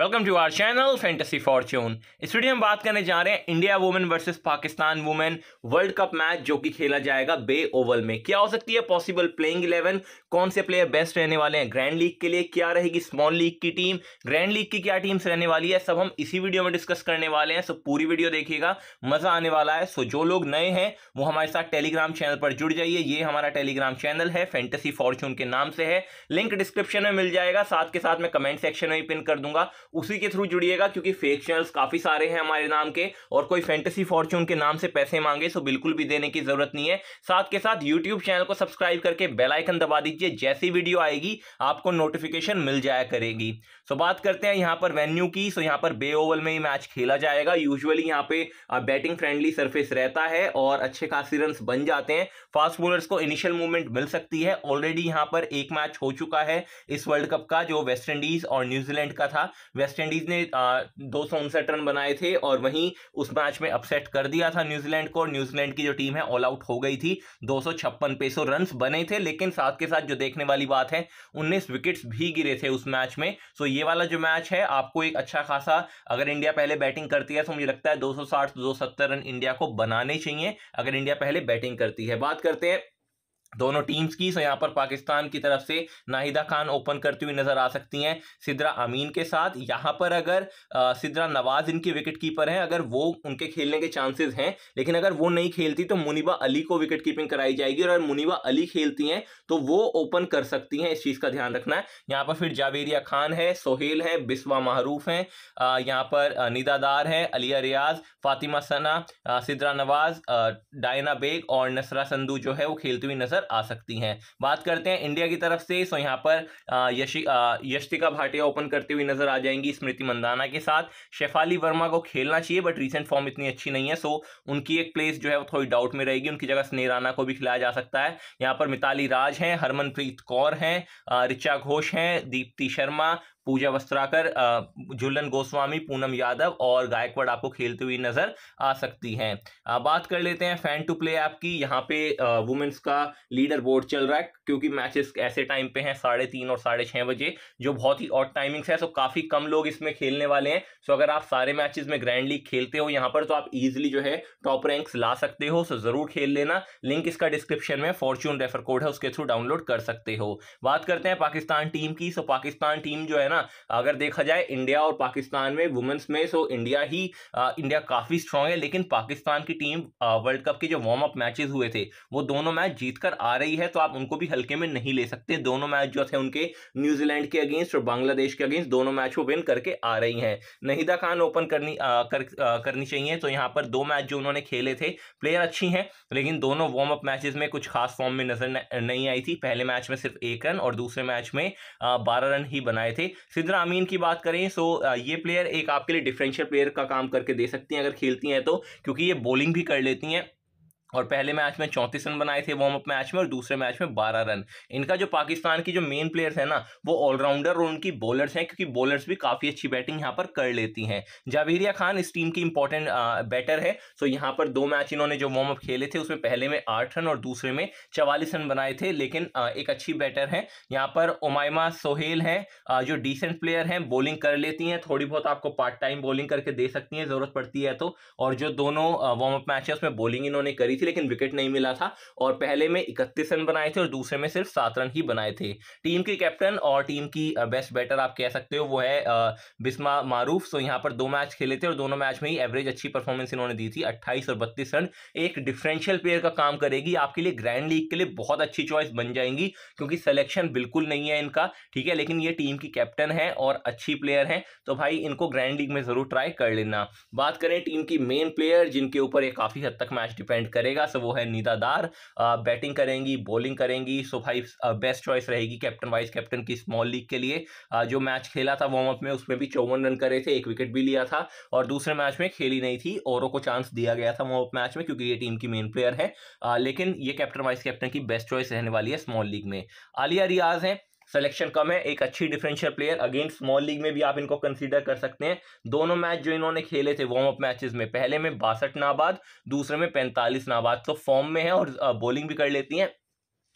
welcome to our channel fantasy fortune इस video में बात करने जा रहे हैं India women versus Pakistan women world cup match जो कि खेला जाएगा बे ओवल में क्या हो सकती है पॉसिबल प्लेइंग इलेवन कौन से प्लेयर बेस्ट रहने वाले हैं ग्रैंड लीग के लिए क्या रहेगी स्मॉल लीग की टीम ग्रैंड लीग की क्या टीम्स रहने वाली है सब हम इसी वीडियो में डिस्कस करने वाले हैं सो पूरी वीडियो देखिएगा मजा आने वाला है सो जो लोग नए हैं वो हमारे साथ टेलीग्राम चैनल पर जुड़ जाइए ये हमारा टेलीग्राम चैनल है फैंटेसी फॉर्च्यून के नाम से है लिंक डिस्क्रिप्शन में मिल जाएगा साथ के साथ मैं कमेंट सेक्शन में पिन कर दूंगा उसी के थ्रू जुड़िएगा क्योंकि फेक चैनल्स काफ़ी सारे हैं हमारे नाम के और कोई फैंटेसी फॉर्च्यून के नाम से पैसे मांगे सो तो बिल्कुल भी देने की ज़रूरत नहीं है साथ के साथ यूट्यूब चैनल को सब्सक्राइब करके बेलाइकन दबा दीजिए जैसी वीडियो आएगी आपको नोटिफिकेशन मिल जाया करेगी सो बात करते हैं यहाँ पर वेन्यू की सो यहाँ पर बे ओवल में ही मैच खेला जाएगा यूजअली यहाँ पे बैटिंग फ्रेंडली सर्फेस रहता है और अच्छे खासी रन बन जाते हैं फास्ट बॉलर्स को इनिशियल मूवमेंट मिल सकती है ऑलरेडी यहाँ पर एक मैच हो चुका है इस वर्ल्ड कप का जो वेस्ट इंडीज और न्यूजीलैंड का था वेस्ट इंडीज ने दो रन बनाए थे और वहीं उस मैच में अपसेट कर दिया था न्यूजीलैंड को और न्यूजीलैंड की जो टीम है ऑल आउट हो गई थी दो सौ रन बने थे लेकिन साथ के साथ जो देखने वाली बात है उन्नीस विकेट्स भी गिरे थे उस मैच में सो ये वाला जो मैच है आपको एक अच्छा खासा अगर इंडिया पहले बैटिंग करती है तो मुझे लगता है दो सत्तर रन इंडिया को बनाने चाहिए अगर इंडिया पहले बैटिंग करती है बात करते हैं दोनों टीम्स की यहाँ पर पाकिस्तान की तरफ से नाहिदा खान ओपन करती हुई नजर आ सकती हैं सिद्रा अमीन के साथ यहाँ पर अगर सिद्रा नवाज इनके विकेट कीपर हैं अगर वो उनके खेलने के चांसेस हैं लेकिन अगर वो नहीं खेलती तो मुनीबा अली को विकेट कीपिंग कराई जाएगी और अगर मुनीबा अली खेलती हैं तो वो ओपन कर सकती हैं इस चीज़ का ध्यान रखना है यहाँ पर फिर जावेरिया खान है सोहेल है बिस्वा महरूफ हैं यहाँ पर निदादार है अलिया रियाज फातिमा सना सिद्रा नवाज डायना बेग और नसरा संधू जो है वो खेलती हुई नजर नजर आ सकती हैं बात करते हैं इंडिया की तरफ से सो यहाँ पर यशि यशिका भाटिया ओपन करती हुई नजर आ जाएंगी स्मृति मंदाना के साथ शेफाली वर्मा को खेलना चाहिए बट रिसेंट फॉर्म इतनी अच्छी नहीं है सो उनकी एक प्लेस जो है वो थोड़ी डाउट में रहेगी उनकी जगह स्नेह राना को भी खिलाया जा सकता है यहाँ पर मिताली राज हैं हरमनप्रीत कौर हैं रिचा घोष हैं दीप्ति शर्मा पूजा वस्त्राकर झुलन गोस्वामी पूनम यादव और गायकवाड़ आपको खेलते हुई नजर आ सकती हैं बात कर लेते हैं फैन टू प्ले ऐप की यहाँ पे वुमेन्स का लीडर बोर्ड चल रहा है क्योंकि मैचेस ऐसे टाइम पे हैं साढ़े तीन और साढ़े छः बजे जो बहुत ही ऑट टाइमिंग्स है सो काफ़ी कम लोग इसमें खेलने वाले हैं सो अगर आप सारे मैचेस में ग्रैंड लीग खेलते हो यहाँ पर तो आप ईजिली जो है टॉप रैंक्स ला सकते हो सो ज़रूर खेल लेना लिंक इसका डिस्क्रिप्शन में फॉर्चून रेफर कोड है उसके थ्रू डाउनलोड कर सकते हो बात करते हैं पाकिस्तान टीम की सो पाकिस्तान टीम जो है ना ना अगर देखा जाए इंडिया और पाकिस्तान में वुमेंस में सो इंडिया ही आ, इंडिया काफ़ी स्ट्रांग है लेकिन पाकिस्तान की टीम वर्ल्ड कप के जो वार्म अप मैचेस हुए थे वो दोनों मैच जीत कर आ रही है तो आप उनको भी हल्के में नहीं ले सकते दोनों मैच जो थे उनके न्यूजीलैंड के अगेंस्ट और बांग्लादेश के अगेंस्ट दोनों मैच वो विन करके आ रही हैं नहीदा खान ओपन करनी आ, कर, आ, करनी चाहिए तो यहाँ पर दो मैच जो उन्होंने खेले थे प्लेयर अच्छी हैं लेकिन दोनों वार्म अप मैचेस में कुछ खास फॉर्म में नजर नहीं आई थी पहले मैच में सिर्फ एक रन और दूसरे मैच में बारह रन ही बनाए थे सिद्र अमीन की बात करें सो ये प्लेयर एक आपके लिए डिफरेंशियल प्लेयर का काम करके दे सकती हैं अगर खेलती हैं तो क्योंकि ये बॉलिंग भी कर लेती हैं और पहले मैच में चौंतीस रन बनाए थे वार्म अप मैच में और दूसरे मैच में बारह रन इनका जो पाकिस्तान की जो मेन प्लेयर्स हैं ना वो ऑलराउंडर और उनकी बॉलर्स हैं क्योंकि बॉलर्स भी काफ़ी अच्छी बैटिंग यहाँ पर कर लेती हैं जावेरिया खान इस टीम की इंपॉर्टेंट बैटर है सो तो यहाँ पर दो मैच इन्होंने जो वार्म अप खेले थे उसमें पहले में आठ रन और दूसरे में चवालीस रन बनाए थे लेकिन आ, एक अच्छी बैटर है यहाँ पर उमायमा सोहेल हैं जो डिसेंट प्लेयर हैं बॉलिंग कर लेती हैं थोड़ी बहुत आपको पार्ट टाइम बॉलिंग करके दे सकती हैं ज़रूरत पड़ती है तो और जो दोनों वार्म अप मैच है उसमें बॉलिंग इन्होंने करी थी लेकिन विकेट नहीं मिला था और पहले में इकतीस रन बनाए थे और दूसरे में सिर्फ सात रन ही बनाए थे टीम के कैप्टन और टीम की बेस्ट बैटर आप कह सकते हो वो है बिस्मा मारूफ सो यहाँ पर दो मैच खेले थे और दोनों मैच में ही एवरेज अच्छी परफॉर्मेंस इन्होंने दी थी अट्ठाईस और बत्तीस रन एक डिफरेंशियल प्लेयर का काम करेगी आपके लिए ग्रैंड लीग के लिए बहुत अच्छी चॉइस बन जाएंगी क्योंकि सिलेक्शन बिल्कुल नहीं है इनका ठीक है लेकिन ये टीम की कैप्टन है और अच्छी प्लेयर है तो भाई इनको ग्रैंड लीग में जरूर ट्राई कर लेना बात करें टीम की मेन प्लेयर जिनके ऊपर ये काफी हद तक मैच डिपेंड करे करेगा सो वो है नीता दार बैटिंग करेंगी बॉलिंग करेंगी सो भाई बेस्ट चॉइस रहेगी कैप्टन वाइस कैप्टन की स्मॉल लीग के लिए जो मैच खेला था वार्म अप में उसमें भी चौवन रन करे थे एक विकेट भी लिया था और दूसरे मैच में खेली नहीं थी औरों को चांस दिया गया था वार्म अप मैच में क्योंकि ये टीम की मेन प्लेयर है लेकिन ये कैप्टन वाइस कैप्टन की बेस्ट चॉइस रहने वाली है स्मॉल लीग में आलिया रियाज हैं सिलेक्शन कम है एक अच्छी differential player again small league में भी आप इनको कंसीडर कर सकते हैं दोनों मैच जो इन्होंने खेले थे वार्म अप मैचेस में पहले में बासठ नाबाद दूसरे में पैंतालीस नाबाद तो फॉर्म में है और बॉलिंग भी कर लेती हैं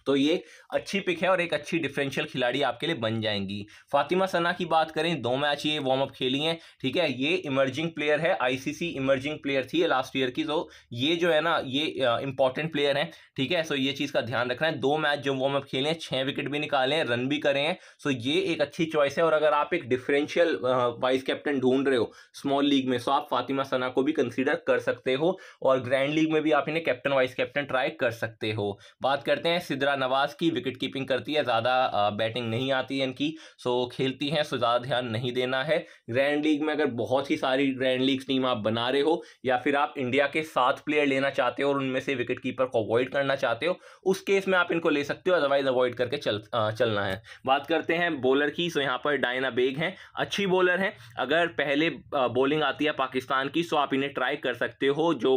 तो ये अच्छी पिक है और एक अच्छी डिफरेंशियल खिलाड़ी आपके लिए बन जाएंगी फातिमा सना की बात करें दो मैच ये वार्म अप खेली हैं ठीक है ये इमर्जिंग प्लेयर है आईसीसी इमर्जिंग प्लेयर थी लास्ट ईयर की तो ये जो है ना ये इंपॉर्टेंट प्लेयर है ठीक है सो ये चीज़ का ध्यान रखना है दो मैच जो वार्म अप खेले हैं छः विकेट भी निकाले हैं रन भी करें हैं सो ये एक अच्छी चॉइस है और अगर आप एक डिफरेंशियल वाइस कैप्टन ढूंढ रहे हो स्मॉल लीग में सो आप फातिमा सना को भी कंसिडर कर सकते हो और ग्रैंड लीग में भी आप इन्हें कैप्टन वाइस कैप्टन ट्राई कर सकते हो बात करते हैं सिद्रा बुशरा नवाज़ की विकेट कीपिंग करती है ज़्यादा बैटिंग नहीं आती है इनकी सो खेलती हैं सो ज़्यादा ध्यान नहीं देना है ग्रैंड लीग में अगर बहुत ही सारी ग्रैंड लीग टीम आप बना रहे हो या फिर आप इंडिया के सात प्लेयर लेना चाहते हो और उनमें से विकेट कीपर को अवॉइड करना चाहते हो उस केस में आप इनको ले सकते हो अदरवाइज अवॉइड करके चल आ, चलना है बात करते हैं बॉलर की सो यहाँ पर डायना बेग हैं अच्छी बॉलर हैं अगर पहले बॉलिंग आती है पाकिस्तान की सो आप इन्हें ट्राई कर सकते हो जो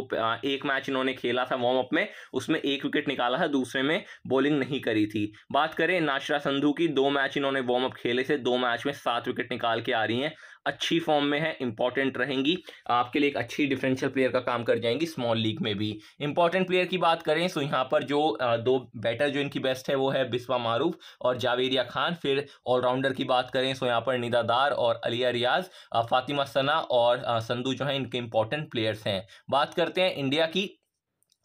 एक मैच इन्होंने खेला था वार्म अप में उसमें एक विकेट निकाला था दूसरे में बॉलिंग बॉलिंग नहीं करी थी बात करें नाशरा संधू की दो मैच इन्होंने वार्म अप खेले थे दो मैच में सात विकेट निकाल के आ रही हैं अच्छी फॉर्म में है इंपॉर्टेंट रहेंगी आपके लिए एक अच्छी डिफरेंशियल प्लेयर का काम कर जाएंगी स्मॉल लीग में भी इंपॉर्टेंट प्लेयर की बात करें तो यहाँ पर जो दो बैटर जो इनकी बेस्ट है वो है बिस्वा मारूफ और जावेरिया खान फिर ऑलराउंडर की बात करें तो यहाँ पर निदादार और अलिया रियाज फातिमा सना और संधू जो है इनके इंपॉर्टेंट प्लेयर्स हैं बात करते हैं इंडिया की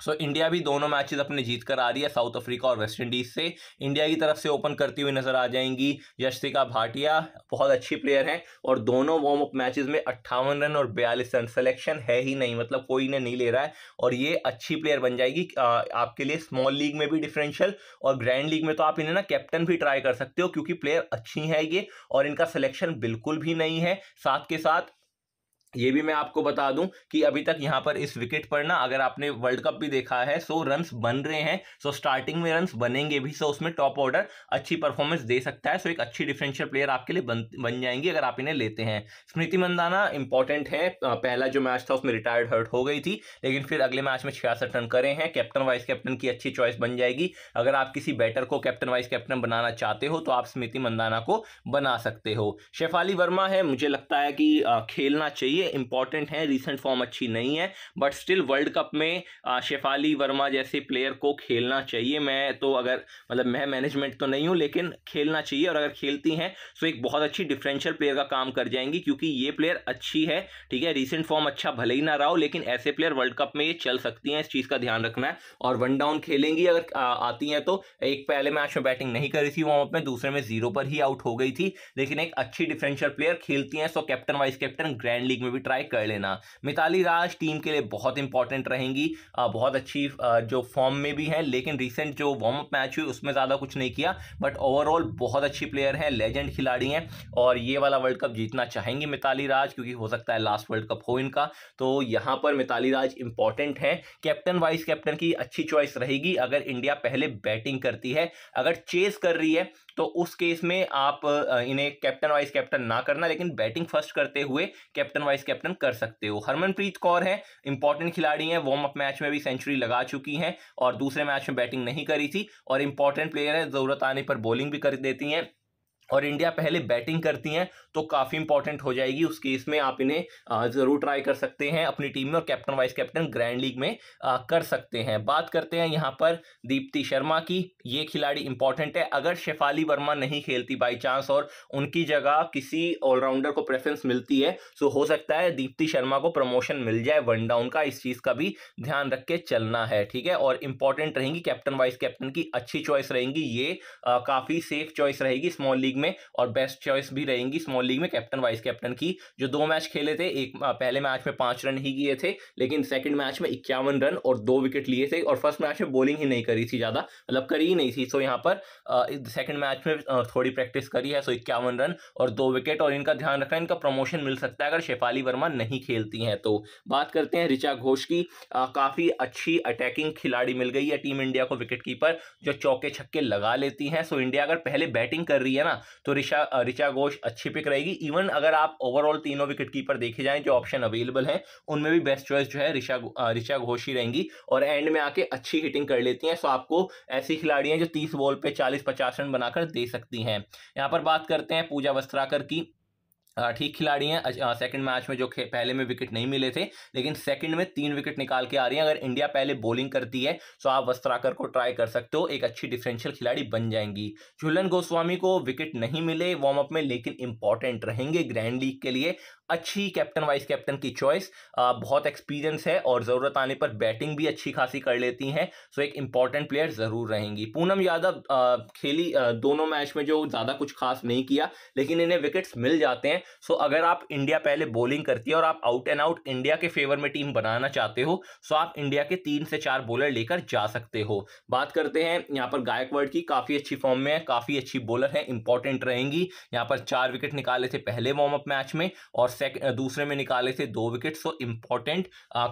सो so, इंडिया भी दोनों मैचेस अपने जीत कर आ रही है साउथ अफ्रीका और वेस्ट इंडीज से इंडिया की तरफ से ओपन करती हुई नजर आ जाएंगी यशिका भाटिया बहुत अच्छी प्लेयर हैं और दोनों वार्म अप मैचेस में अट्ठावन रन और बयालीस रन सेलेक्शन है ही नहीं मतलब कोई ने नहीं ले रहा है और ये अच्छी प्लेयर बन जाएगी आपके लिए स्मॉल लीग में भी डिफरेंशियल और ग्रैंड लीग में तो आप इन्हें ना कैप्टन भी ट्राई कर सकते हो क्योंकि प्लेयर अच्छी है ये और इनका सिलेक्शन बिल्कुल भी नहीं है साथ के साथ ये भी मैं आपको बता दूं कि अभी तक यहाँ पर इस विकेट पर ना अगर आपने वर्ल्ड कप भी देखा है सो रन्स बन रहे हैं सो स्टार्टिंग में रन्स बनेंगे भी सो उसमें टॉप ऑर्डर अच्छी परफॉर्मेंस दे सकता है सो एक अच्छी डिफरेंशियल प्लेयर आपके लिए बन बन जाएंगी अगर आप इन्हें लेते हैं स्मृति मंदाना इंपॉर्टेंट है पहला जो मैच था उसमें रिटायर्ड हर्ट हो गई थी लेकिन फिर अगले मैच में छियासठ रन करें हैं कैप्टन वाइस कैप्टन की अच्छी चॉइस बन जाएगी अगर आप किसी बैटर को कैप्टन वाइस कैप्टन बनाना चाहते हो तो आप स्मृति मंदाना को बना सकते हो शेफाली वर्मा है मुझे लगता है कि खेलना चाहिए लिए इंपॉर्टेंट है रिसेंट फॉर्म अच्छी नहीं है बट स्टिल वर्ल्ड कप में शेफाली वर्मा जैसे प्लेयर को खेलना चाहिए मैं तो अगर मतलब मैं मैनेजमेंट तो नहीं हूं लेकिन खेलना चाहिए और अगर खेलती हैं तो एक बहुत अच्छी डिफरेंशियल प्लेयर का काम कर जाएंगी क्योंकि ये प्लेयर अच्छी है ठीक है रिसेंट फॉर्म अच्छा भले ही ना रहा हो लेकिन ऐसे प्लेयर वर्ल्ड कप में ये चल सकती हैं इस चीज़ का ध्यान रखना है और वन डाउन खेलेंगी अगर आती हैं तो एक पहले मैच में बैटिंग नहीं करी थी वार्म अप में दूसरे में जीरो पर ही आउट हो गई थी लेकिन एक अच्छी डिफरेंशियल प्लेयर खेलती हैं so captain vice captain grand league में में भी ट्राई कर लेना मिताली राज टीम के लिए बहुत इंपॉर्टेंट रहेंगी बहुत अच्छी जो फॉर्म में भी हैं लेकिन रिसेंट जो वार्म अप मैच हुई उसमें ज़्यादा कुछ नहीं किया बट ओवरऑल बहुत अच्छी प्लेयर हैं लेजेंड खिलाड़ी हैं और ये वाला वर्ल्ड कप जीतना चाहेंगी मिताली राज क्योंकि हो सकता है लास्ट वर्ल्ड कप हो इनका तो यहाँ पर मिताली राज इंपॉर्टेंट है कैप्टन वाइस कैप्टन की अच्छी चॉइस रहेगी अगर इंडिया पहले बैटिंग करती है अगर चेस कर रही है तो उस केस में आप इन्हें कैप्टन वाइस कैप्टन ना करना लेकिन बैटिंग फर्स्ट करते हुए कैप्टन वाइस कैप्टन कर सकते हो हरमनप्रीत कौर है इंपॉर्टेंट खिलाड़ी हैं वार्म अप मैच में भी सेंचुरी लगा चुकी हैं और दूसरे मैच में बैटिंग नहीं करी थी और इंपॉर्टेंट प्लेयर है ज़रूरत आने पर बॉलिंग भी कर देती हैं और इंडिया पहले बैटिंग करती हैं तो काफ़ी इंपॉर्टेंट हो जाएगी उस केस में आप इन्हें ज़रूर ट्राई कर सकते हैं अपनी टीम में और captain vice captain grand league में आ, कर सकते हैं बात करते हैं यहाँ पर दीप्ति शर्मा की ये खिलाड़ी इंपॉर्टेंट है अगर शेफाली वर्मा नहीं खेलती बाई चांस और उनकी जगह किसी ऑलराउंडर को प्रेफरेंस मिलती है सो तो हो सकता है दीप्ति शर्मा को प्रमोशन मिल जाए वन डाउन का इस चीज़ का भी ध्यान रख के चलना है ठीक है और इंपॉर्टेंट रहेंगी कैप्टन वाइस कैप्टन की अच्छी चॉइस रहेंगी ये काफ़ी सेफ चॉइस रहेगी स्मॉल लीग में और बेस्ट चॉइस भी रहेंगी स्मॉल लीग में कैप्टन वाइस कैप्टन की जो दो मैच खेले थे एक पहले मैच में पांच रन ही किए थे लेकिन सेकंड मैच में इक्यावन रन और दो विकेट लिए थे और फर्स्ट मैच में बॉलिंग ही नहीं करी थी ज़्यादा मतलब करी ही नहीं थी सो यहाँ पर सेकंड मैच में थोड़ी प्रैक्टिस करी है सो इक्यावन रन और दो विकेट और इनका ध्यान रखना इनका प्रमोशन मिल सकता है अगर शेफाली वर्मा नहीं खेलती है तो बात करते हैं ऋचा घोष की काफ़ी अच्छी अटैकिंग खिलाड़ी मिल गई है टीम इंडिया को विकेट कीपर जो चौके छक्के लगा लेती हैं सो इंडिया अगर पहले बैटिंग कर रही है ना तो ऋषा ऋचा घोष अच्छी पिक रहेगी इवन अगर आप ओवरऑल तीनों विकेट कीपर देखे जाएं जो ऑप्शन अवेलेबल हैं उनमें भी बेस्ट चॉइस जो है ऋषा ऋचा घोष ही रहेंगी और एंड में आके अच्छी हिटिंग कर लेती हैं सो आपको ऐसी खिलाड़ी हैं जो तीस बॉल पर चालीस पचास रन बनाकर दे सकती हैं यहाँ पर बात करते हैं पूजा वस्त्राकर की ठीक खिलाड़ी हैं सेकंड मैच में जो पहले में विकेट नहीं मिले थे लेकिन सेकंड में तीन विकेट निकाल के आ रही हैं अगर इंडिया पहले बॉलिंग करती है तो आप वस्त्राकर को ट्राई कर सकते हो एक अच्छी डिफरेंशियल खिलाड़ी बन जाएंगी झुलन गोस्वामी को विकेट नहीं मिले वार्म अप में लेकिन इंपॉर्टेंट रहेंगे ग्रैंड लीग के लिए अच्छी कैप्टन वाइस कैप्टन की चॉइस बहुत एक्सपीरियंस है और ज़रूरत आने पर बैटिंग भी अच्छी खासी कर लेती हैं सो एक इंपॉर्टेंट प्लेयर ज़रूर रहेंगी पूनम यादव खेली दोनों मैच में जो ज़्यादा कुछ खास नहीं किया लेकिन इन्हें विकेट्स मिल जाते हैं सो अगर आप इंडिया पहले बॉलिंग करती है और आप आउट एंड आउट इंडिया के फेवर में टीम बनाना चाहते हो सो आप इंडिया के तीन से चार बॉलर लेकर जा सकते हो बात करते हैं यहाँ पर गायकवर्ड की काफ़ी अच्छी फॉर्म में है काफ़ी अच्छी बॉलर है इंपॉर्टेंट रहेंगी यहाँ पर चार विकेट निकाले थे पहले वार्म अप मैच में और दूसरे में निकाले थे दो विकेट सो इंपॉर्टेंट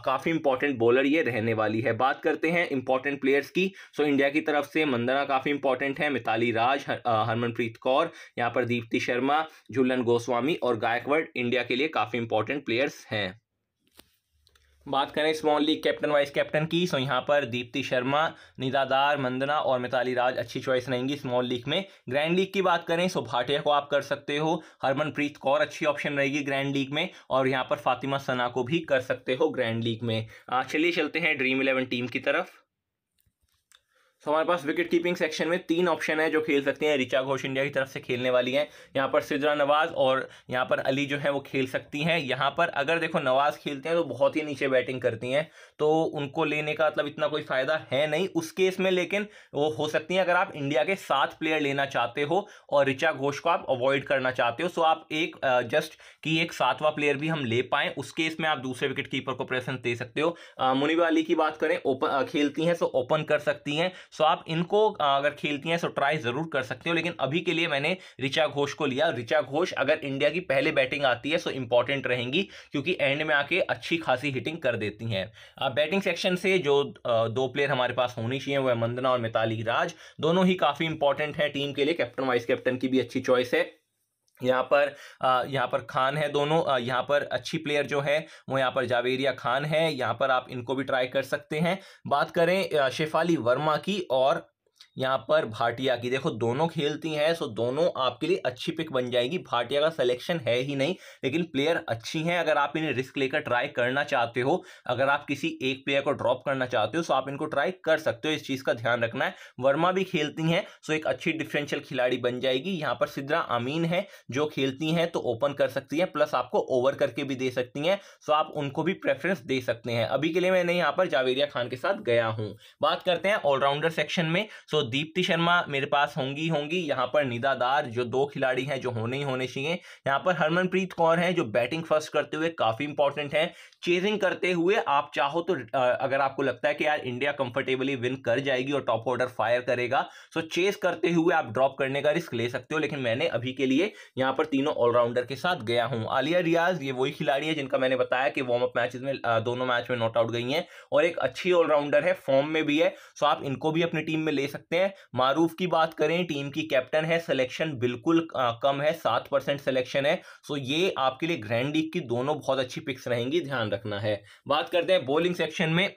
काफ़ी इंपॉर्टेंट बॉलर ये रहने वाली है बात करते हैं इंपॉर्टेंट प्लेयर्स की सो इंडिया की तरफ से मंदना काफ़ी इंपॉर्टेंट है मिताली राज हर, हरमनप्रीत कौर यहाँ पर दीप्ति शर्मा झुलन गोस्वामी और गायकवर्ड इंडिया के लिए काफ़ी इंपॉर्टेंट प्लेयर्स हैं बात करें small league captain vice captain की सो यहाँ पर दीप्ति शर्मा निदादार मंदना और मिताली राज अच्छी चॉइस रहेंगी स्मॉल लीग में ग्रैंड लीग की बात करें सो भाटिया को आप कर सकते हो हरमनप्रीत कौर अच्छी ऑप्शन रहेगी ग्रैंड लीग में और यहाँ पर फातिमा सना को भी कर सकते हो ग्रैंड लीग में चलिए चलते हैं ड्रीम इलेवन टीम की तरफ तो हमारे पास विकेट कीपिंग सेक्शन में तीन ऑप्शन है जो खेल सकते हैं रिचा घोष इंडिया की तरफ से खेलने वाली हैं यहाँ पर सिजरा नवाज़ और यहाँ पर अली जो है वो खेल सकती हैं यहाँ पर अगर देखो नवाज़ खेलते हैं तो बहुत ही नीचे बैटिंग करती हैं तो उनको लेने का मतलब इतना कोई फ़ायदा है नहीं उस केस में लेकिन वो हो सकती हैं अगर आप इंडिया के सात प्लेयर लेना चाहते हो और रिचा घोष को आप अवॉइड करना चाहते हो सो तो आप एक जस्ट कि एक सातवा प्लेयर भी हम ले पाएँ उस केस में आप दूसरे विकेट कीपर को प्रेसेंस दे सकते हो मुनिबा अली की बात करें ओपन खेलती हैं सो तो ओपन कर सकती हैं सो आप इनको अगर खेलती हैं सो ट्राई ज़रूर कर सकते हो लेकिन अभी के लिए मैंने ऋचा घोष को लिया ऋचा घोष अगर इंडिया की पहले बैटिंग आती है सो इंपॉर्टेंट रहेंगी क्योंकि एंड में आके अच्छी खासी हिटिंग कर देती हैं बैटिंग सेक्शन से जो दो प्लेयर हमारे पास होनी चाहिए वह मंदना और मिताली राज दोनों ही काफ़ी इंपॉर्टेंट हैं टीम के लिए कैप्टन वाइस कैप्टन की भी अच्छी चॉइस है यहाँ पर यहाँ पर खान है दोनों यहाँ पर अच्छी प्लेयर जो है वो यहाँ पर जावेरिया खान है यहाँ पर आप इनको भी ट्राई कर सकते हैं बात करें शेफाली वर्मा की और यहाँ पर भाटिया की देखो दोनों खेलती हैं सो दोनों आपके लिए अच्छी पिक बन जाएगी भाटिया का सिलेक्शन है ही नहीं लेकिन प्लेयर अच्छी हैं अगर आप इन्हें रिस्क लेकर ट्राई करना चाहते हो अगर आप किसी एक प्लेयर को ड्रॉप करना चाहते हो सो आप इनको ट्राई कर सकते हो इस चीज़ का ध्यान रखना है वर्मा भी खेलती हैं सो एक अच्छी डिफरेंशियल खिलाड़ी बन जाएगी यहाँ पर सिद्रा अमीन है जो खेलती हैं तो ओपन कर सकती हैं प्लस आपको ओवर करके भी दे सकती हैं सो आप उनको भी प्रेफरेंस दे सकते हैं अभी के लिए मैंने यहाँ पर जावेरिया खान के साथ गया हूँ बात करते हैं ऑलराउंडर सेक्शन में सो दीप्ति शर्मा मेरे पास होंगी होंगी यहाँ पर निदादार जो दो खिलाड़ी हैं जो होने ही होने चाहिए यहाँ पर हरमनप्रीत कौर हैं जो बैटिंग फर्स्ट करते हुए काफ़ी इंपॉर्टेंट है चेजिंग करते हुए आप चाहो तो अगर आपको लगता है कि यार इंडिया कंफर्टेबली विन कर जाएगी और टॉप ऑर्डर फायर करेगा सो चेस करते हुए आप ड्रॉप करने का रिस्क ले सकते हो लेकिन मैंने अभी के लिए यहाँ पर तीनों ऑलराउंडर के साथ गया हूँ आलिया रियाज ये वही खिलाड़ी है जिनका मैंने बताया कि वार्म अप मैचेस में दोनों मैच में नॉट आउट गई हैं और एक अच्छी ऑलराउंडर है फॉर्म में भी है सो आप इनको भी अपनी टीम में ले सकते सकते हैं मारूफ की बात करें टीम की कैप्टन है सिलेक्शन बिल्कुल कम है सात परसेंट सिलेक्शन है सो ये आपके लिए ग्रैंड लीग की दोनों बहुत अच्छी पिक्स रहेंगी ध्यान रखना है बात करते हैं बॉलिंग सेक्शन में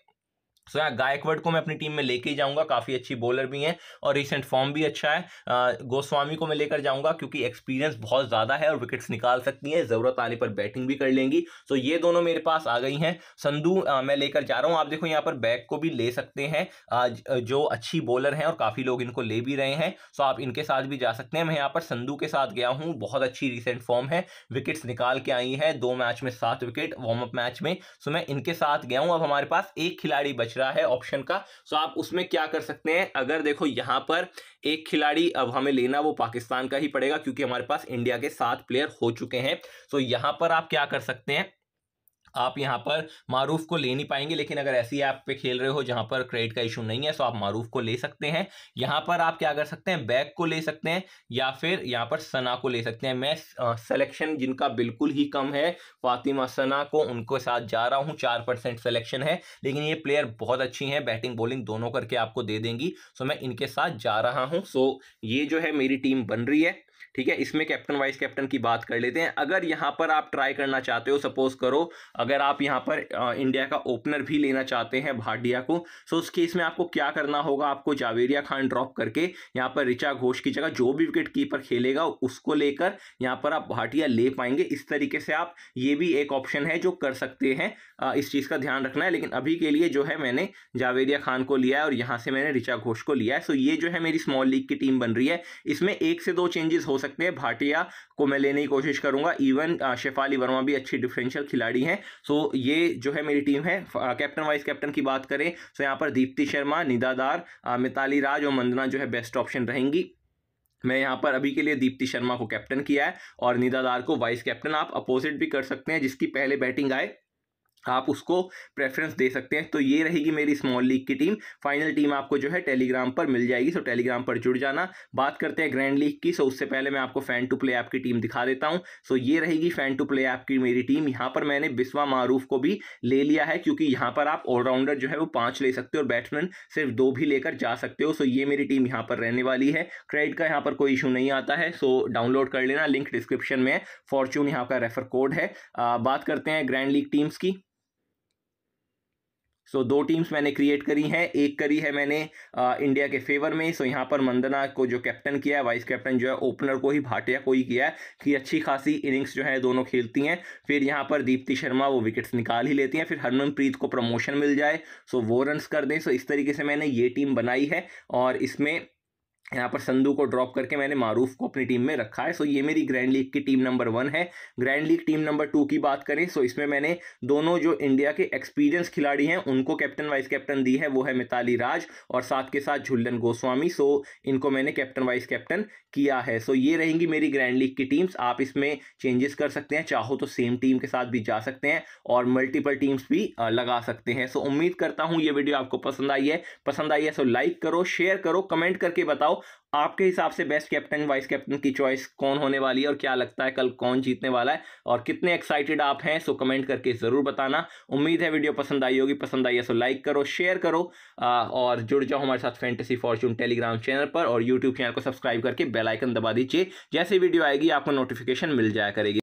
सो so, यहाँ गायकवड को मैं अपनी टीम में लेके ही जाऊंगा काफ़ी अच्छी बॉलर भी हैं और रिसेंट फॉर्म भी अच्छा है गोस्वामी को मैं लेकर जाऊंगा क्योंकि एक्सपीरियंस बहुत ज़्यादा है और विकेट्स निकाल सकती हैं ज़रूरत आने पर बैटिंग भी कर लेंगी सो so, ये दोनों मेरे पास आ गई हैं संधू मैं लेकर जा रहा हूँ आप देखो यहाँ पर बैक को भी ले सकते हैं जो अच्छी बॉलर हैं और काफ़ी लोग इनको ले भी रहे हैं सो so, आप इनके साथ भी जा सकते हैं मैं यहाँ पर संधू के साथ गया हूँ बहुत अच्छी रिसेंट फॉर्म है विकेट्स निकाल के आई है दो मैच में सात विकेट वार्म अप मैच में सो मैं इनके साथ गया हूँ अब हमारे पास एक खिलाड़ी बच बच रहा है ऑप्शन का सो आप उसमें क्या कर सकते हैं अगर देखो यहाँ पर एक खिलाड़ी अब हमें लेना वो पाकिस्तान का ही पड़ेगा क्योंकि हमारे पास इंडिया के सात प्लेयर हो चुके हैं सो यहाँ पर आप क्या कर सकते हैं आप यहाँ पर मारूफ को ले नहीं पाएंगे लेकिन अगर ऐसी ऐप पे खेल रहे हो जहाँ पर क्रेडिट का इशू नहीं है सो तो आप मारूफ को ले सकते हैं यहाँ पर आप क्या कर सकते हैं बैग को ले सकते हैं या फिर यहाँ पर सना को ले सकते हैं मैं सिलेक्शन जिनका बिल्कुल ही कम है फातिमा सना को उनके साथ जा रहा हूँ चार परसेंट सिलेक्शन है लेकिन ये प्लेयर बहुत अच्छी हैं बैटिंग बॉलिंग दोनों करके आपको दे देंगी सो मैं इनके साथ जा रहा हूँ सो ये जो है मेरी टीम बन रही है ठीक है इसमें कैप्टन वाइस कैप्टन की बात कर लेते हैं अगर यहाँ पर आप ट्राई करना चाहते हो सपोज करो अगर आप यहाँ पर इंडिया का ओपनर भी लेना चाहते हैं भाटिया को सो उस केस में आपको क्या करना होगा आपको जावेरिया खान ड्रॉप करके यहाँ पर ऋचा घोष की जगह जो भी विकेट कीपर खेलेगा उसको लेकर यहाँ पर आप भाटिया ले पाएंगे इस तरीके से आप ये भी एक ऑप्शन है जो कर सकते हैं इस चीज़ का ध्यान रखना है लेकिन अभी के लिए जो है मैंने जावेरिया खान को लिया है और यहाँ से मैंने ऋचा घोष को लिया है सो ये जो है मेरी स्मॉल लीग की टीम बन रही है इसमें एक से दो चेंजेस हो सकते हैं भाटिया को मैं लेने की कोशिश करूंगा इवन शेफाली वर्मा भी अच्छी डिफरेंशियल खिलाड़ी हैं सो ये जो है मेरी टीम है कैप्टन वाइस कैप्टन की बात करें तो यहाँ पर दीप्ति शर्मा निदादार मिताली राज और मंदना जो है बेस्ट ऑप्शन रहेंगी मैं यहाँ पर अभी के लिए दीप्ति शर्मा को कैप्टन किया है और निदादार को वाइस कैप्टन आप अपोजिट भी कर सकते हैं जिसकी पहले बैटिंग आए आप उसको प्रेफरेंस दे सकते हैं तो ये रहेगी मेरी स्मॉल लीग की टीम फाइनल टीम आपको जो है टेलीग्राम पर मिल जाएगी सो टेलीग्राम पर जुड़ जाना बात करते हैं ग्रैंड लीग की सो उससे पहले मैं आपको फैन टू प्ले ऐप की टीम दिखा देता हूँ सो ये रहेगी फैन टू प्ले ऐप की मेरी टीम यहाँ पर मैंने बिस्वा मारूफ को भी ले लिया है क्योंकि यहाँ पर आप ऑलराउंडर जो है वो पाँच ले सकते हो और बैट्समैन सिर्फ दो भी लेकर जा सकते हो सो ये मेरी टीम यहाँ पर रहने वाली है क्रेडिट का यहाँ पर कोई इशू नहीं आता है सो डाउनलोड कर लेना लिंक डिस्क्रिप्शन में फॉर्चून यहाँ का रेफर कोड है बात करते हैं ग्रैंड लीग टीम्स की सो so, दो टीम्स मैंने क्रिएट करी हैं एक करी है मैंने आ, इंडिया के फेवर में सो so, यहाँ पर मंदना को जो कैप्टन किया है वाइस कैप्टन जो है ओपनर को ही भाटिया को ही किया है कि अच्छी खासी इनिंग्स जो है दोनों खेलती हैं फिर यहाँ पर दीप्ति शर्मा वो विकेट्स निकाल ही लेती हैं फिर हरमनप्रीत को प्रमोशन मिल जाए सो so, वो रन कर दें सो so, इस तरीके से मैंने ये टीम बनाई है और इसमें यहाँ पर संधू को ड्रॉप करके मैंने मारूफ को अपनी टीम में रखा है सो ये मेरी ग्रैंड लीग की टीम नंबर वन है grand league team number two की बात करें सो इसमें मैंने दोनों जो इंडिया के एक्सपीरियंस खिलाड़ी हैं उनको कैप्टन वाइस कैप्टन दी है वो है मिताली राज और साथ के साथ झुल्लन गोस्वामी सो इनको मैंने कैप्टन वाइस कैप्टन किया है सो ये रहेंगी मेरी ग्रैंड लीग की टीम्स आप इसमें चेंजेस कर सकते हैं चाहो तो सेम टीम के साथ भी जा सकते हैं और मल्टीपल टीम्स भी लगा सकते हैं सो उम्मीद करता हूँ ये वीडियो आपको पसंद आई है पसंद आई है सो तो लाइक करो शेयर करो कमेंट करके बताओ बताओ आपके हिसाब से बेस्ट कैप्टन वाइस कैप्टन की चॉइस कौन होने वाली है और क्या लगता है कल कौन जीतने वाला है और कितने एक्साइटेड आप हैं सो कमेंट करके ज़रूर बताना उम्मीद है वीडियो पसंद आई होगी पसंद आई है सो तो लाइक करो शेयर करो आ, और जुड़ जाओ हमारे साथ फैंटेसी फॉर्चून टेलीग्राम चैनल पर और यूट्यूब चैनल को सब्सक्राइब करके बेलाइकन दबा दीजिए जैसे वीडियो आएगी आपको नोटिफिकेशन मिल जाया करेगी